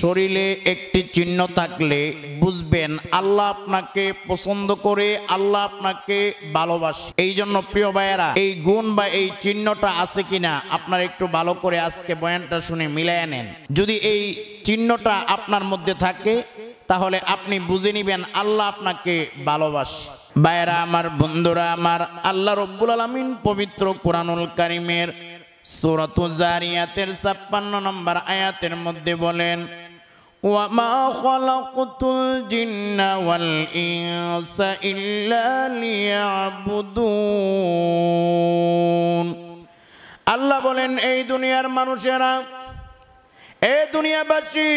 শরীরে একটি চিহ্ন থাকলে বুঝবেন আল্লাহ আপনাকে পছন্দ করে আল্লাহ আপনাকে ভালোবাসে এই জন্য প্রিয় ভাইয়েরা এই গুণ বা এই চিহ্নটা আছে কিনা আপনার একটু ভালো করে আজকে বয়ানটা শুনে মিলাই নেন যদি এই চিহ্নটা আপনার মধ্যে থাকে তাহলে আপনি বুঝে নিবেন আল্লাহ আপনাকে ভালোবাসে বাইরা আমার বন্ধুরা আমার আল্লাহ রব্বুল আলমিন পবিত্র কোরআনুল কারিমের সুরতু জারিয়াতের ছাপ্পান্ন নম্বর আয়াতের মধ্যে বলেন وما আল্লাহ বলেন এই দুনিয়ার মানুষেরা এই দুনিয়াবাসী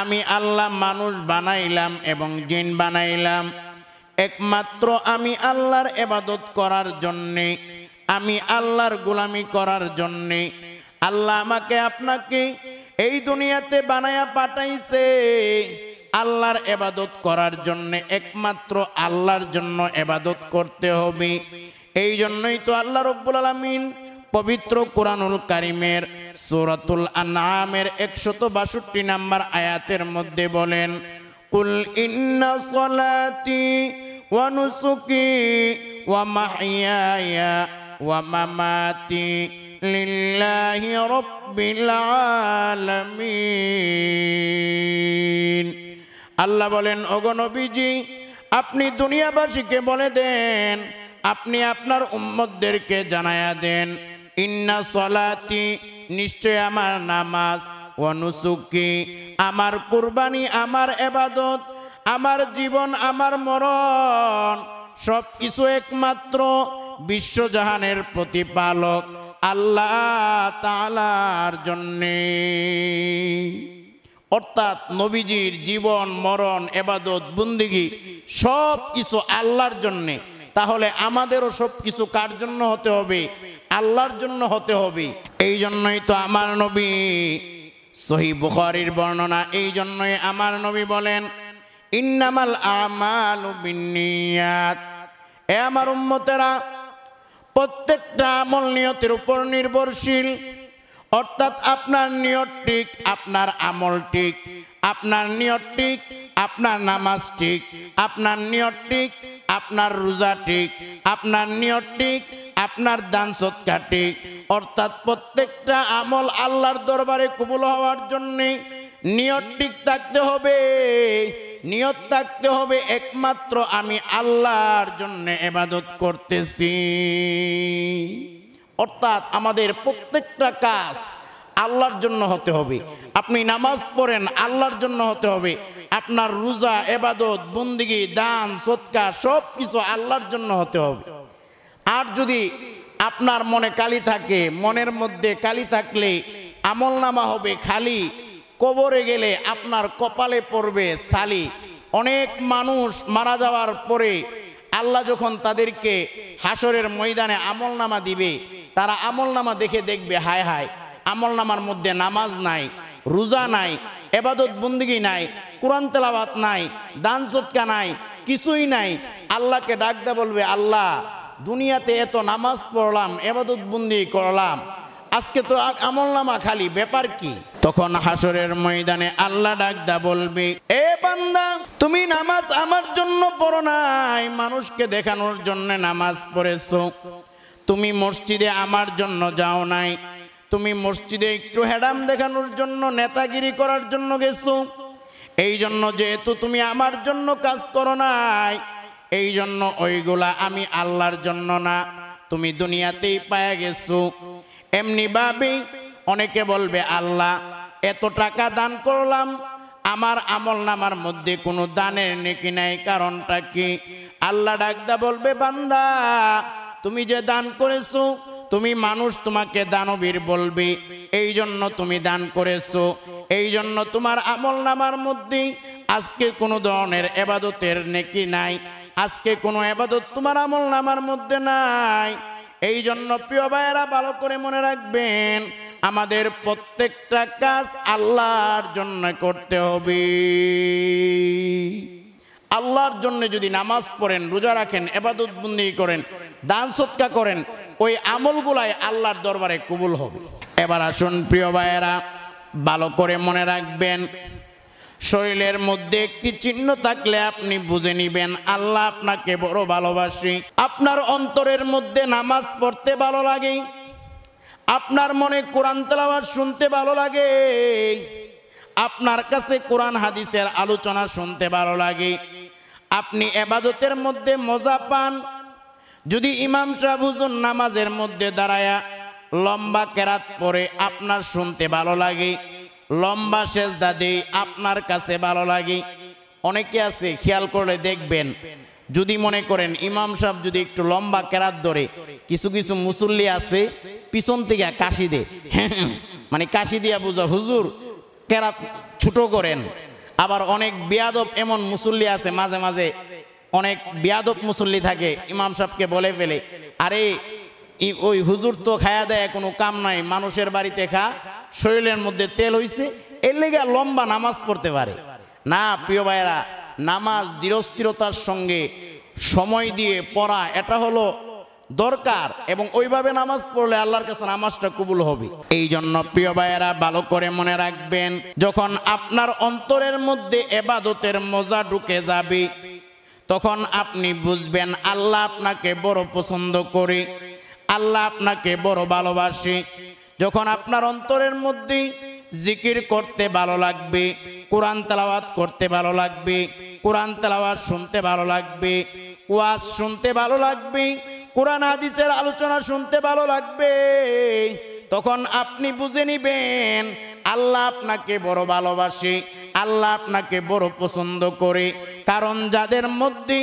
আমি আল্লাহ মানুষ বানাইলাম এবং জিন বানাইলাম একমাত্র আমি আল্লাহর এবাদত করার জন্যে আমি আল্লাহর গোলামি করার জন্যে আল্লাহ আমাকে আপনাকে এই দুনিয়াতে বানায়া পাঠাইছে আল্লাহর এবাদত করার জন্য একমাত্র আল্লাহর জন্য এবাদত করতে হবে এই জন্যই তো আল্লাহ রব্বুল আলমিন পবিত্র কোরআনুল কারিমের সুরাতুল আনামের একশত বাষট্টি নাম্বার আয়াতের মধ্যে বলেন কুল ইন্না সলাতি ওয়া মাহিয়া ومماتي لله رب العالمين আল্লাহ বলেন অগণবীজি আপনি দুনিয়াবাসীকে বলে দেন আপনি আপনার উম্মতদেরকে জানায়া দেন ইন্না সলাতি নিশ্চয় আমার নামাজ অনুসুকি আমার কুরবানি আমার এবাদত আমার জীবন আমার মরণ সব কিছু একমাত্র বিশ্বজাহানের প্রতিপালক আল্লাহ তালার জন্যে অর্থাৎ নবীজির জীবন মরণ এবাদত বুন্দিগি সব কিছু আল্লাহর জন্যে তাহলে আমাদেরও সব কিছু কার জন্য হতে হবে আল্লাহর জন্য হতে হবে এই জন্যই তো আমার নবী সহি বুখারির বর্ণনা এই জন্যই আমার নবী বলেন ইন্নামাল আমাল বিনিয়াত এ আমার উম্মতেরা প্রত্যেকটা আমল নিয়তের উপর নির্ভরশীল অর্থাৎ আপনার নিয়ত ঠিক আপনার আমল ঠিক আপনার নিয়ত ঠিক আপনার নামাজ ঠিক আপনার নিয়ত ঠিক আপনার রোজা ঠিক আপনার নিয়ত ঠিক আপনার দান সৎকার ঠিক অর্থাৎ প্রত্যেকটা আমল আল্লাহর দরবারে কবুল হওয়ার জন্যে নিয়ত ঠিক থাকতে হবে নিয়ত থাকতে হবে একমাত্র আমি আল্লাহর জন্য এবাদত করতেছি অর্থাৎ আমাদের প্রত্যেকটা কাজ আল্লাহর জন্য হতে হবে আপনি নামাজ পড়েন আল্লাহর জন্য হতে হবে আপনার রোজা এবাদত বন্দিগি দান সৎকার সব কিছু আল্লাহর জন্য হতে হবে আর যদি আপনার মনে কালি থাকে মনের মধ্যে কালি থাকলে আমল নামা হবে খালি কবরে গেলে আপনার কপালে পড়বে সালি অনেক মানুষ মারা যাওয়ার পরে আল্লাহ যখন তাদেরকে হাসরের ময়দানে নামা দিবে তারা নামা দেখে দেখবে হায় হায় নামার মধ্যে নামাজ নাই রোজা নাই এবাদত বন্দিগি নাই কোরআন তেলাবাত নাই দান চটকা নাই কিছুই নাই আল্লাহকে ডাকতে বলবে আল্লাহ দুনিয়াতে এত নামাজ পড়লাম এবাদত বন্দি করলাম আজকে তো আমল নামা খালি ব্যাপার কি তখন হাসরের ময়দানে আল্লাহ ডাকদা বলবে এ বান্দা তুমি নামাজ আমার জন্য পড়ো নাই মানুষকে দেখানোর জন্য নামাজ পড়েছ তুমি মসজিদে আমার জন্য যাও নাই তুমি মসজিদে একটু হ্যাডাম দেখানোর জন্য নেতাগিরি করার জন্য গেছো এই জন্য যেহেতু তুমি আমার জন্য কাজ করো নাই এই জন্য ওইগুলা আমি আল্লাহর জন্য না তুমি দুনিয়াতেই পায়া গেছো এমনি ভাবি অনেকে বলবে আল্লাহ এত টাকা দান করলাম আমার আমল নামার মধ্যে কোনো দানের নেকি নাই কারণটা কি আল্লাহ ডাকদা বলবে বান্দা তুমি যে দান করেছো তুমি মানুষ তোমাকে দানবীর বলবে এই জন্য তুমি দান করেছো এই জন্য তোমার আমল নামার মধ্যে আজকে কোনো ধরনের এবাদতের নেকি নাই আজকে কোনো এবাদত তোমার আমল নামার মধ্যে নাই এই জন্য প্রিয় ভাইয়েরা ভালো করে মনে রাখবেন আমাদের প্রত্যেকটা কাজ আল্লাহর জন্য করতে হবে আল্লাহর জন্য যদি নামাজ পড়েন রোজা রাখেন বন্দি করেন দান সৎকা করেন ওই আমলগুলাই আল্লাহর দরবারে কবুল হবে এবার আসুন প্রিয় ভাইয়েরা ভালো করে মনে রাখবেন শরীরের মধ্যে একটি চিহ্ন থাকলে আপনি বুঝে নিবেন আল্লাহ আপনাকে বড় ভালোবাসি আপনার অন্তরের মধ্যে নামাজ পড়তে ভালো লাগে আপনার মনে কোরআন তেলাওয়াত শুনতে ভালো লাগে আপনার কাছে কোরআন হাদিসের আলোচনা শুনতে ভালো লাগে আপনি এবাদতের মধ্যে মজা পান যদি ইমাম সাহুজন নামাজের মধ্যে দাঁড়ায়া লম্বা কেরাত পরে আপনার শুনতে ভালো লাগে লম্বা সেজদা দিই আপনার কাছে ভালো লাগে অনেকে আছে খেয়াল করলে দেখবেন যদি মনে করেন ইমাম সাহেব যদি একটু লম্বা কেরাত ধরে কিছু কিছু মুসল্লি আছে পিছন থেকে কাশি দে হ্যাঁ, হ্যাঁ, মানে কাশি দিয়া বুঝা হুজুর কেরাত ছোট করেন আবার অনেক বিয়াদব এমন মুসল্লি আছে মাঝে মাঝে অনেক বিয়াদব মুসল্লি থাকে ইমাম সাহেবকে বলে ফেলে আরে ওই হুজুর তো খায়া দেয় কোনো কাম নাই মানুষের বাড়িতে খা শরীরের মধ্যে তেল হইছে এর লেগে লম্বা নামাজ পড়তে পারে না প্রিয় ভাইরা নামাজ দৃঢ়স্থিরতার সঙ্গে সময় দিয়ে পড়া এটা হলো দরকার এবং ওইভাবে নামাজ পড়লে আল্লাহর কাছে নামাজটা কবুল হবে এই জন্য প্রিয় ভাইয়েরা ভালো করে মনে রাখবেন যখন আপনার অন্তরের মধ্যে এবাদতের মজা ঢুকে যাবে তখন আপনি বুঝবেন আল্লাহ আপনাকে বড় পছন্দ করে আল্লাহ আপনাকে বড় ভালোবাসে যখন আপনার অন্তরের মধ্যে জিকির করতে ভালো লাগবে কোরআন তালাওয়াত করতে ভালো লাগবে কোরআন তালাওয়াত শুনতে ভালো লাগবে ওয়াজ শুনতে ভালো লাগবে কোরআন হাদিসের আলোচনা শুনতে ভালো লাগবে তখন আপনি বুঝে নিবেন আল্লাহ আপনাকে বড় ভালোবাসে আল্লাহ আপনাকে বড় পছন্দ করে কারণ যাদের মধ্যে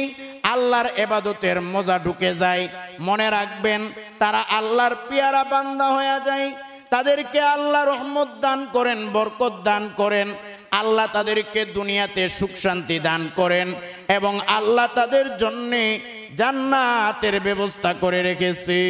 আল্লাহর এবাদতের মজা ঢুকে যায় মনে রাখবেন তারা আল্লাহর পেয়ারা বান্দা হয়ে যায় তাদেরকে আল্লাহ রহমত দান করেন বরকত দান করেন আল্লাহ তাদেরকে দুনিয়াতে সুখ শান্তি দান করেন এবং আল্লাহ তাদের জন্যে জান্নাতের ব্যবস্থা করে রেখেছে